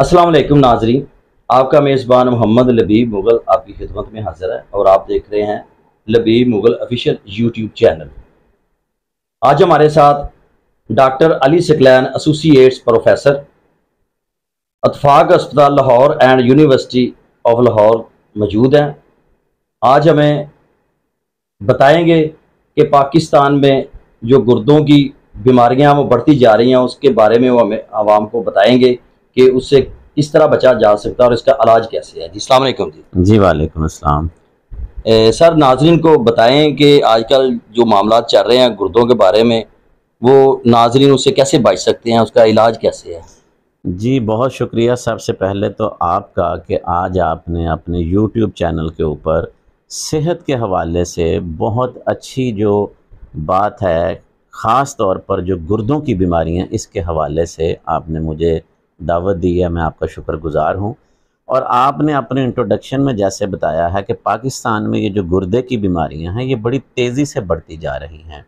अस्सलाम वालेकुम नाजरीन आपका मेज़बान मोहम्मद लबीब मुग़ल आपकी खिदमत में हाजिर है और आप देख रहे हैं Labib Mughal official YouTube channel आज हमारे साथ doctor Ali Saqlain associates professor Ittefaq अस्पताल Lahore and university of Lahore मौजूद हैं आज हमें बताएंगे कि पाकिस्तान में जो गुर्दों की बीमारियाँ वो बढ़ती जा रही हैं उसके बारे में वो हमें आवाम को बताएंगे कि उससे किस तरह बचा जा सकता है और इसका इलाज कैसे है जी सलाम जी जी वालेकुम अस्सलाम सर नाजरन को बताएं कि आजकल जो मामला चल रहे हैं गुर्दों के बारे में वो नाजरीन उससे कैसे बच सकते हैं उसका इलाज कैसे है जी बहुत शुक्रिया सबसे पहले तो आपका कि आज आपने अपने यूट्यूब चैनल के ऊपर सेहत के हवाले से बहुत अच्छी जो बात है ख़ास तौर पर जो गुर्दों की बीमारियाँ इसके हवाले से आपने मुझे दावत दी है मैं आपका शुक्रगुजार हूँ और आपने अपने इंट्रोडक्शन में जैसे बताया है कि पाकिस्तान में ये जो गुर्दे की बीमारियां हैं ये बड़ी तेज़ी से बढ़ती जा रही हैं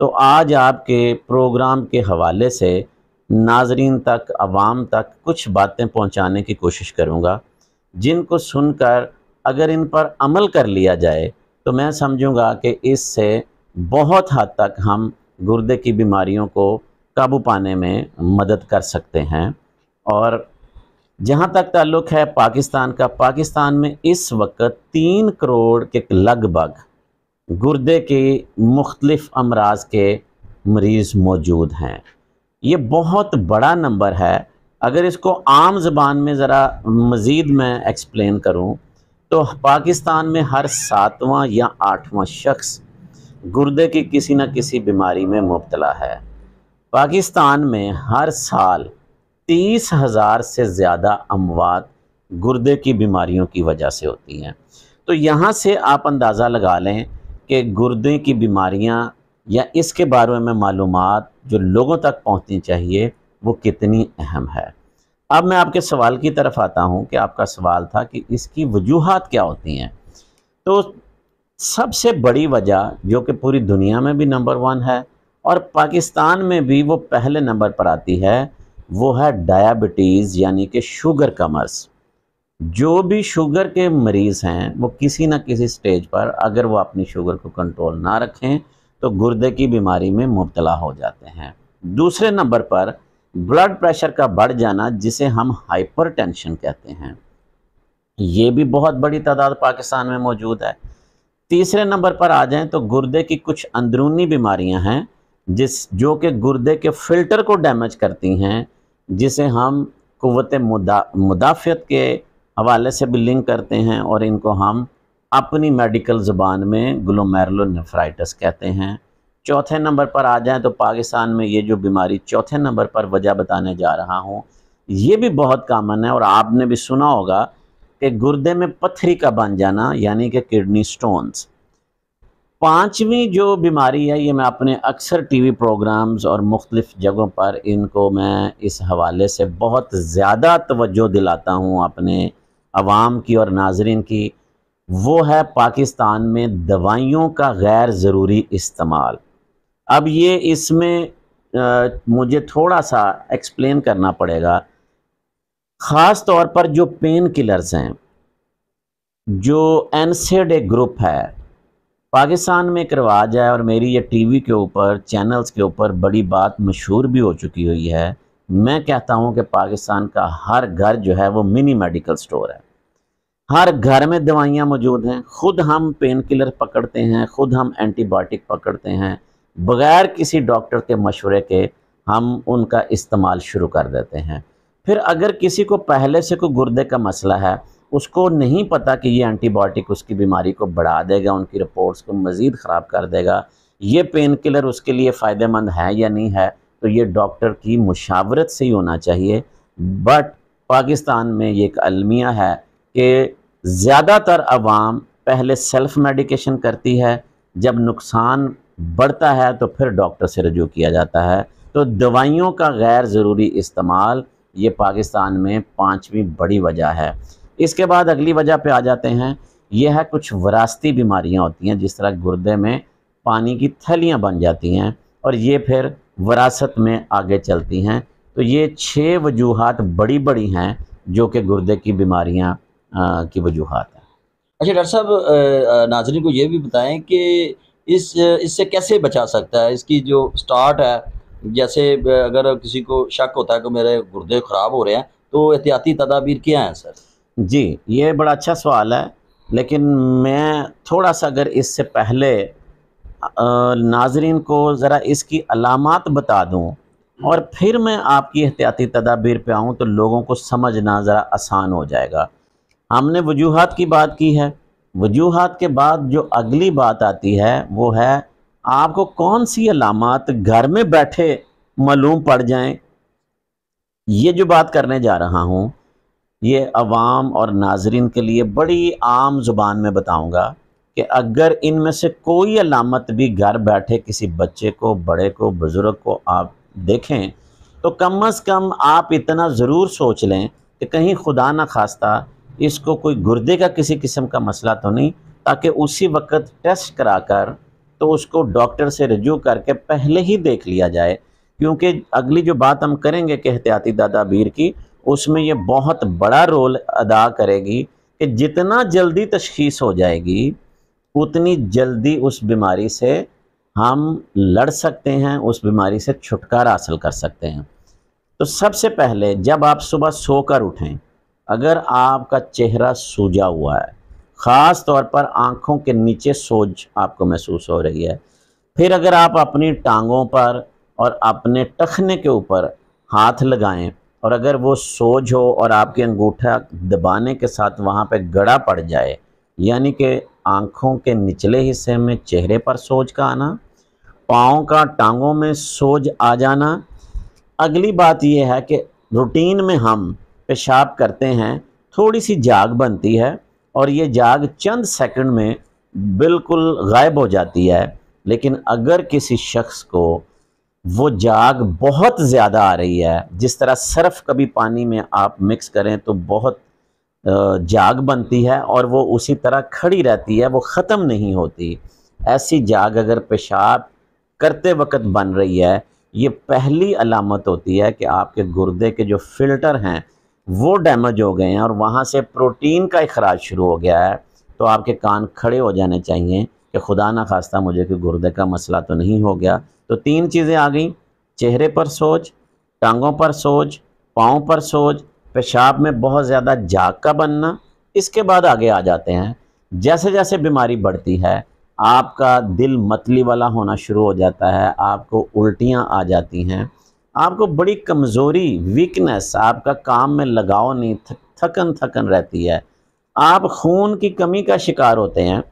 तो आज आपके प्रोग्राम के हवाले से नाजरीन तक आवाम तक कुछ बातें पहुँचाने की कोशिश करूँगा जिनको सुनकर अगर इन पर अमल कर लिया जाए तो मैं समझूंगा कि इससे बहुत हद तक हम गुर्दे की बीमारियों को काबू पाने में मदद कर सकते हैं और जहाँ तक ताल्लुक है पाकिस्तान का पाकिस्तान में इस वक्त तीन करोड़ के लगभग गुर्दे के मुख्तलिफ अमराज के मरीज़ मौजूद हैं ये बहुत बड़ा नंबर है अगर इसको आम ज़बान में ज़रा मज़ीद मैं एक्सप्लेन करूँ तो पाकिस्तान में हर सातवां या आठवां शख्स गुर्दे की किसी न किसी बीमारी में मुबतला है पाकिस्तान में हर साल तीस हज़ार से ज़्यादा अमवात गुर्दे की बीमारियों की वजह से होती हैं तो यहाँ से आप अंदाज़ा लगा लें कि गुर्दे की बीमारियाँ या इसके बारे में मालूम जो लोगों तक पहुँचनी चाहिए वो कितनी अहम है अब मैं आपके सवाल की तरफ आता हूँ कि आपका सवाल था कि इसकी वजूहत क्या होती हैं तो सबसे बड़ी वजह जो कि पूरी दुनिया में भी नंबर वन है और पाकिस्तान में भी वो पहले नंबर पर आती है वो है डायबिटीज़ यानी कि शुगर का मर्ज़ जो भी शुगर के मरीज़ हैं वो किसी ना किसी स्टेज पर अगर वो अपनी शुगर को कंट्रोल ना रखें तो गुर्दे की बीमारी में मुबतला हो जाते हैं दूसरे नंबर पर ब्लड प्रेशर का बढ़ जाना जिसे हम हाइपरटेंशन कहते हैं ये भी बहुत बड़ी तादाद पाकिस्तान में मौजूद है तीसरे नंबर पर आ जाएं तो गुर्दे की कुछ अंदरूनी बीमारियां हैं जिस जो कि गुर्दे के फिल्टर को डैमेज करती हैं जिसे हम कुत मुदा, मुदाफ़त के हवाले से भी लिंक करते हैं और इनको हम अपनी मेडिकल ज़बान में ग्लोमेरुलनफ्राइटस कहते हैं चौथे नंबर पर आ जाए तो पाकिस्तान में ये जो बीमारी चौथे नंबर पर वजह बताने जा रहा हूँ ये भी बहुत कामन है और आपने भी सुना होगा कि गुर्दे में पत्थरी का बन जाना यानी कि किडनी स्टोन्स पाँचवीं जो बीमारी है ये मैं अपने अक्सर टीवी प्रोग्राम्स और मुख्तलिफ़ जगहों पर इनको मैं इस हवाले से बहुत ज़्यादा तवज्जो दिलाता हूँ अपने आवाम की और नाजरन की वो है पाकिस्तान में दवाइयों का गैर ज़रूरी इस्तेमाल अब ये इसमें मुझे थोड़ा सा एक्सप्लेन करना पड़ेगा ख़ास तौर पर जो पेन किलर्स हैं जो एनसेड ग्रुप है पाकिस्तान में करवा जाए और मेरी ये टीवी के ऊपर चैनल्स के ऊपर बड़ी बात मशहूर भी हो चुकी हुई है मैं कहता हूँ कि पाकिस्तान का हर घर जो है वो मिनी मेडिकल स्टोर है हर घर में दवाइयाँ मौजूद हैं खुद हम पेन किलर पकड़ते हैं खुद हम एंटीबायोटिक पकड़ते हैं बग़ैर किसी डॉक्टर के मशवरे के हम उनका इस्तेमाल शुरू कर देते हैं फिर अगर किसी को पहले से कोई गुर्दे का मसला है उसको नहीं पता कि ये एंटीबायोटिक उसकी बीमारी को बढ़ा देगा उनकी रिपोर्ट्स को मज़ीद ख़राब कर देगा ये पेन किलर उसके लिए फ़ायदेमंद है या नहीं है तो ये डॉक्टर की मुशावरत से ही होना चाहिए बट पाकिस्तान में ये एक अलमिया है कि ज़्यादातर आवाम पहले सेल्फ़ मेडिकेशन करती है जब नुकसान बढ़ता है तो फिर डॉक्टर से रजू किया जाता है तो दवाइयों का गैर ज़रूरी इस्तेमाल ये पाकिस्तान में पाँचवीं बड़ी वजह है इसके बाद अगली वजह पे आ जाते हैं यह है कुछ वरासती बीमारियां होती हैं जिस तरह गुर्दे में पानी की थैलियाँ बन जाती हैं और ये फिर वरासत में आगे चलती हैं तो ये छः वजूहत बड़ी बड़ी हैं जो कि गुर्दे की बीमारियाँ की वजूहत हैं अच्छा डॉक्टर साहब नाजरन को ये भी बताएं कि इस इससे कैसे बचा सकता है इसकी जो स्टार्ट है जैसे अगर किसी को शक होता है कि मेरे गुर्दे ख़राब हो रहे हैं तो एहतियाती तदाबीर क्या हैं सर जी ये बड़ा अच्छा सवाल है लेकिन मैं थोड़ा सा अगर इससे पहले नाजरीन को ज़रा इसकी अलामत बता दूँ और फिर मैं आपकी एहतियाती तदाबीर पर आऊँ तो लोगों को समझना ज़रा आसान हो जाएगा हमने वजूहत की बात की है वजूहत के बाद जो अगली बात आती है वो है आपको कौन सी अलामत घर में बैठे मालूम पड़ जाएं ये जो बात करने जा रहा हूँ ये आवाम और नाजरन के लिए बड़ी आम ज़ुबान में बताऊँगा कि अगर इनमें से कोई अलामत भी घर बैठे किसी बच्चे को बड़े को बुज़ुर्ग को आप देखें तो कम अज़ कम आप इतना ज़रूर सोच लें कि कहीं खुदा ना खास्ता इसको कोई गुर्दे का किसी किस्म का मसला तो नहीं ताकि उसी वक्त टेस्ट करा कर तो उसको डॉक्टर से रजू करके पहले ही देख लिया जाए क्योंकि अगली जो बात हम करेंगे कि एहतियाती दादाबीर की उसमें ये बहुत बड़ा रोल अदा करेगी कि जितना जल्दी तशखीस हो जाएगी उतनी जल्दी उस बीमारी से हम लड़ सकते हैं उस बीमारी से छुटकारा हासिल कर सकते हैं तो सबसे पहले जब आप सुबह सोकर उठें अगर आपका चेहरा सूजा हुआ है ख़ास तौर पर आँखों के नीचे सोज आपको महसूस हो रही है फिर अगर आप अपनी टांगों पर और अपने टखने के ऊपर हाथ लगाएं और अगर वो सोज हो और आपके अंगूठा दबाने के साथ वहाँ पे गड़ा पड़ जाए यानी कि आँखों के निचले हिस्से में चेहरे पर सोज का आना पाँव का टांगों में सोज आ जाना अगली बात यह है कि रूटीन में हम पेशाब करते हैं थोड़ी सी जाग बनती है और ये जाग चंद सेकंड में बिल्कुल गायब हो जाती है लेकिन अगर किसी शख्स को वो जाग बहुत ज़्यादा आ रही है जिस तरह सर्फ कभी पानी में आप मिक्स करें तो बहुत जाग बनती है और वो उसी तरह खड़ी रहती है वो ख़त्म नहीं होती ऐसी जाग अगर पेशाब करते वक्त बन रही है ये पहली अलामत होती है कि आपके गुर्दे के जो फ़िल्टर हैं वो डैमेज हो गए हैं और वहाँ से प्रोटीन का अखराज शुरू हो गया है तो आपके कान खड़े हो जाने चाहिए कि खुदा ना खास्ता मुझे कि गुर्दे का मसला तो नहीं हो गया तो तीन चीज़ें आ गई चेहरे पर सोच टांगों पर सोच पाँव पर सोच पेशाब में बहुत ज़्यादा जाग का बनना इसके बाद आगे आ जाते हैं जैसे जैसे बीमारी बढ़ती है आपका दिल मतली वाला होना शुरू हो जाता है आपको उल्टियाँ आ जाती हैं आपको बड़ी कमज़ोरी वीकनेस आपका काम में लगाव नहीं थक, थकन थकन रहती है आप खून की कमी का शिकार होते हैं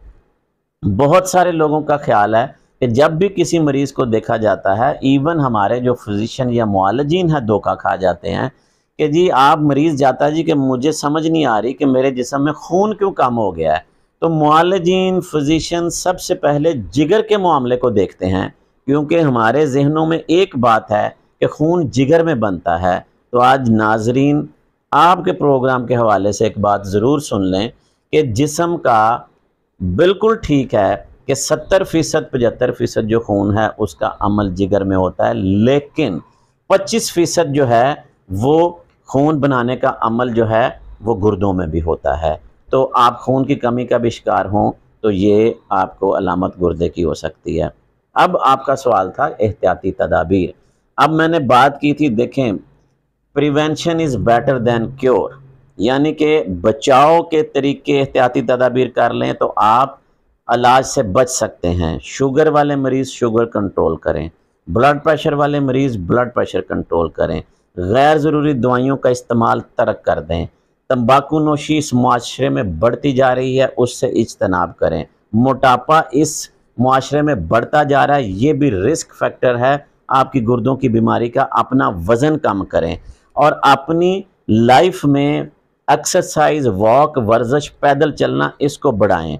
बहुत सारे लोगों का ख्याल है कि जब भी किसी मरीज़ को देखा जाता है इवन हमारे जो फिजिशियन या मालजीन है धोखा खा जाते हैं कि जी आप मरीज़ जाता है जी कि मुझे समझ नहीं आ रही कि मेरे जिसम में खून क्यों कम हो गया है तो मालजीन फिजिशियन सबसे पहले जिगर के मामले को देखते हैं क्योंकि हमारे जहनों में एक बात है कि खून जिगर में बनता है तो आज नाजरीन आपके प्रोग्राम के हवाले से एक बात ज़रूर सुन लें कि जिसम का बिल्कुल ठीक है कि सत्तर फ़ीसद पचहत्तर फ़ीसद जो खून है उसका अमल जिगर में होता है लेकिन पच्चीस फ़ीसद जो है वो खून बनाने का अमल जो है वो गुर्दों में भी होता है तो आप खून की कमी का भी शिकार हों तो ये आपको अलामत गुर्दे की हो सकती है अब आपका सवाल था एहतियाती तदाबीर अब मैंने बात की थी देखें prevention is better than cure यानी कि बचाव के तरीके एहतियाती तदाबीर कर लें तो आप इलाज से बच सकते हैं शुगर वाले मरीज़ शुगर कंट्रोल करें ब्लड प्रेशर वाले मरीज़ ब्लड प्रेशर कंट्रोल करें गैर ज़रूरी दवाइयों का इस्तेमाल तर्क कर दें तम्बाकू नोशी इस माशरे में बढ़ती जा रही है उससे इजतनाब करें मोटापा इस माशरे में बढ़ता जा रहा है ये भी रिस्क फैक्टर है आपकी गुर्दों की बीमारी का अपना वज़न कम करें और अपनी लाइफ में एक्सरसाइज वॉक वर्जिश पैदल चलना इसको बढ़ाएं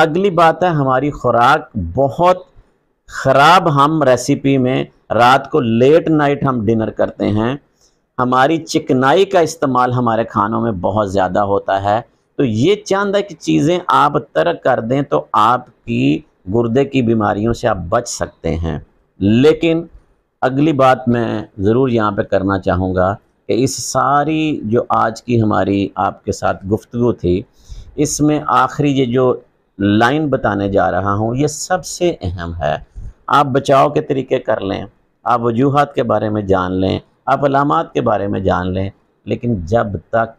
अगली बात है हमारी खुराक बहुत ख़राब हम रेसिपी में रात को लेट नाइट हम डिनर करते हैं हमारी चिकनाई का इस्तेमाल हमारे खानों में बहुत ज़्यादा होता है तो ये चंद है कि चीज़ें आप तर्क कर दें तो आपकी गुर्दे की बीमारियों से आप बच सकते हैं लेकिन अगली बात मैं ज़रूर यहाँ पे करना चाहूँगा कि इस सारी जो आज की हमारी आपके साथ गुफ्तु थी इसमें आखिरी ये जो लाइन बताने जा रहा हूँ ये सबसे अहम है आप बचाव के तरीके कर लें आप वजूहत के बारे में जान लें आप अलामत के बारे में जान लें लेकिन जब तक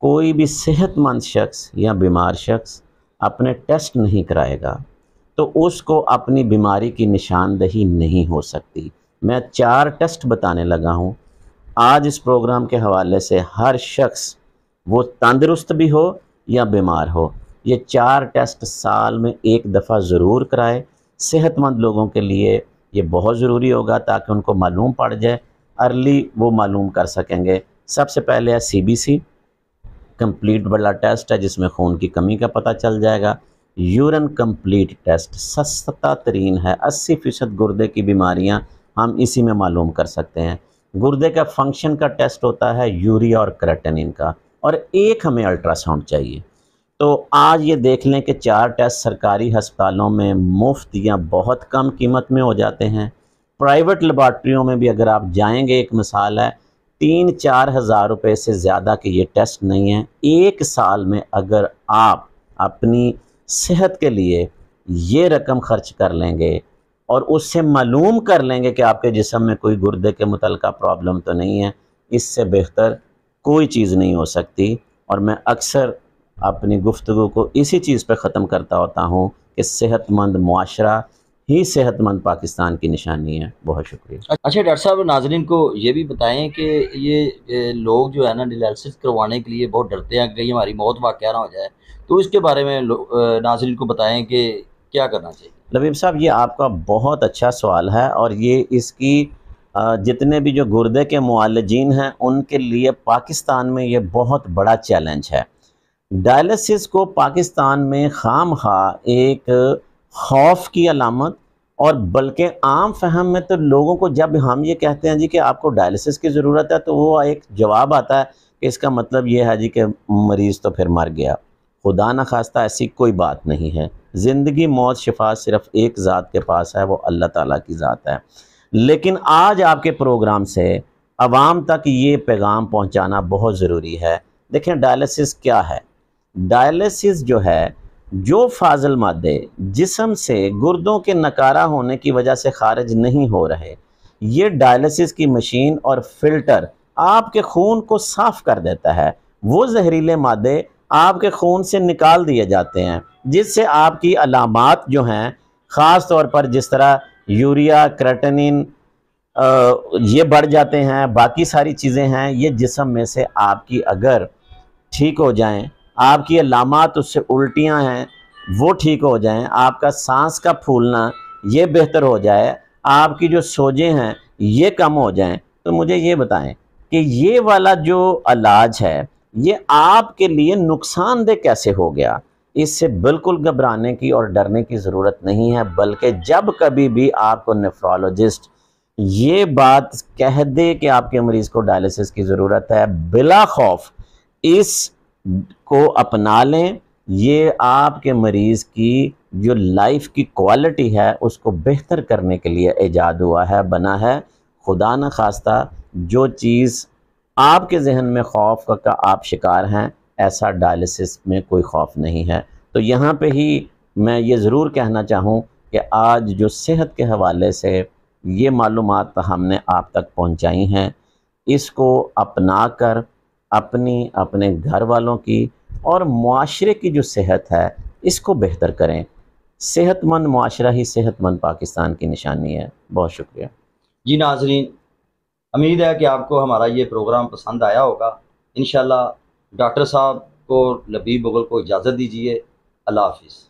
कोई भी सेहतमंद शख्स या बीमार शख्स अपने टेस्ट नहीं कराएगा तो उसको अपनी बीमारी की निशानदही नहीं हो सकती मैं चार टेस्ट बताने लगा हूँ आज इस प्रोग्राम के हवाले से हर शख्स वो तंदरुस्त भी हो या बीमार हो ये चार टेस्ट साल में एक दफ़ा ज़रूर कराए सेहतमंद लोगों के लिए ये बहुत ज़रूरी होगा ताकि उनको मालूम पड़ जाए अर्ली वो मालूम कर सकेंगे सबसे पहले है C B C complete blood test है जिसमें खून की कमी का पता चल जाएगा यूरन कम्प्लीट टेस्ट सस्ता तरीन है अस्सी फ़ीसद गुर्दे की बीमारियाँ हम इसी में मालूम कर सकते हैं गुर्दे का फंक्शन का टेस्ट होता है यूरिया और क्रेटनिन का और एक हमें अल्ट्रासाउंड चाहिए तो आज ये देख लें कि चार टेस्ट सरकारी हस्पतालों में मुफ्त या बहुत कम कीमत में हो जाते हैं प्राइवेट लेबार्ट्रियों में भी अगर आप जाएंगे एक मिसाल है तीन चार हज़ार रुपये से ज़्यादा के ये टेस्ट नहीं हैं एक साल में अगर आप अपनी सेहत के लिए ये रकम खर्च कर लेंगे और उससे मालूम कर लेंगे कि आपके जिसम में कोई गुर्दे के मुतल प्रॉब्लम तो नहीं है इससे बेहतर कोई चीज़ नहीं हो सकती और मैं अक्सर अपनी गुफ्तु को इसी चीज़ पर ख़त्म करता होता हूँ कि सेहतमंद माशरा ही सेहतमंद पाकिस्तान की निशानी है बहुत शुक्रिया अच्छा डॉक्टर साहब नाजरन को ये भी बताएं कि ये लोग जो है ना डिलसिस करवाने के लिए बहुत डरते हैं कहीं हमारी मौत वाक्य ना हो जाए तो इसके बारे में नाजरन को बताएं कि क्या करना चाहिए लबीब साहब ये आपका बहुत अच्छा सवाल है और ये इसकी जितने भी जो गुर्दे के मालजीन हैं उनके लिए पाकिस्तान में ये बहुत बड़ा चैलेंज है डायलिसिस को पाकिस्तान में खाम खा एक खौफ की अलामत और बल्कि आम फहम में तो लोगों को जब हम ये कहते हैं जी कि आपको डायलिसिस की ज़रूरत है तो वो एक जवाब आता है कि इसका मतलब ये है जी कि मरीज़ तो फिर मर गया खुदा न खास्ता ऐसी कोई बात नहीं है ज़िंदगी मौत शिफा सिर्फ एक ज़ात के पास है वो अल्लाह ताला की ज़ात है लेकिन आज आपके प्रोग्राम से आवाम तक ये पैगाम पहुंचाना बहुत ज़रूरी है देखें डायलिसिस क्या है डायलिसिस जो है जो फाजल मादे जिसम से गुर्दों के नकारा होने की वजह से खारिज नहीं हो रहे ये डायलिसिस की मशीन और फिल्टर आपके खून को साफ कर देता है वो जहरीले मादे आपके खून से निकाल दिए जाते हैं जिससे आपकी अलामत जो हैं ख़ास तौर पर जिस तरह यूरिया क्रेटनिन ये बढ़ जाते हैं बाकी सारी चीज़ें हैं ये जिसम में से आपकी अगर ठीक हो जाएं आपकी अलामत उससे उल्टियां हैं वो ठीक हो जाएं आपका सांस का फूलना ये बेहतर हो जाए आपकी जो सोजें हैं ये कम हो जाएं तो मुझे ये बताएं कि ये वाला जो इलाज है ये आपके लिए नुकसानदेह कैसे हो गया इससे बिल्कुल घबराने की और डरने की ज़रूरत नहीं है बल्कि जब कभी भी आपको नेफ्रोलॉजिस्ट ये बात कह दे कि आपके मरीज़ को डायलिसिस की ज़रूरत है बिला खौफ इस को अपना लें ये आपके मरीज़ की जो लाइफ की क्वालिटी है उसको बेहतर करने के लिए ईजाद हुआ है बना है खुदा न खास्ता जो चीज़ आपके जहन में खौफ का, का आप शिकार हैं ऐसा डायलिसिस में कोई खौफ नहीं है तो यहाँ पे ही मैं ये ज़रूर कहना चाहूँ कि आज जो सेहत के हवाले से ये मालूम हमने आप तक पहुँचाई हैं इसको अपना कर अपनी अपने घर वालों की और माशरे की जो सेहत है इसको बेहतर करें सेहतमंद माशरा ही सेहतमंद पाकिस्तान की निशानी है बहुत शुक्रिया जी नाजरीन उम्मीद है कि आपको हमारा ये प्रोग्राम पसंद आया होगा इन डॉक्टर साहब को लबीब बगल को इजाज़त दीजिए अल्लाह हाफिज़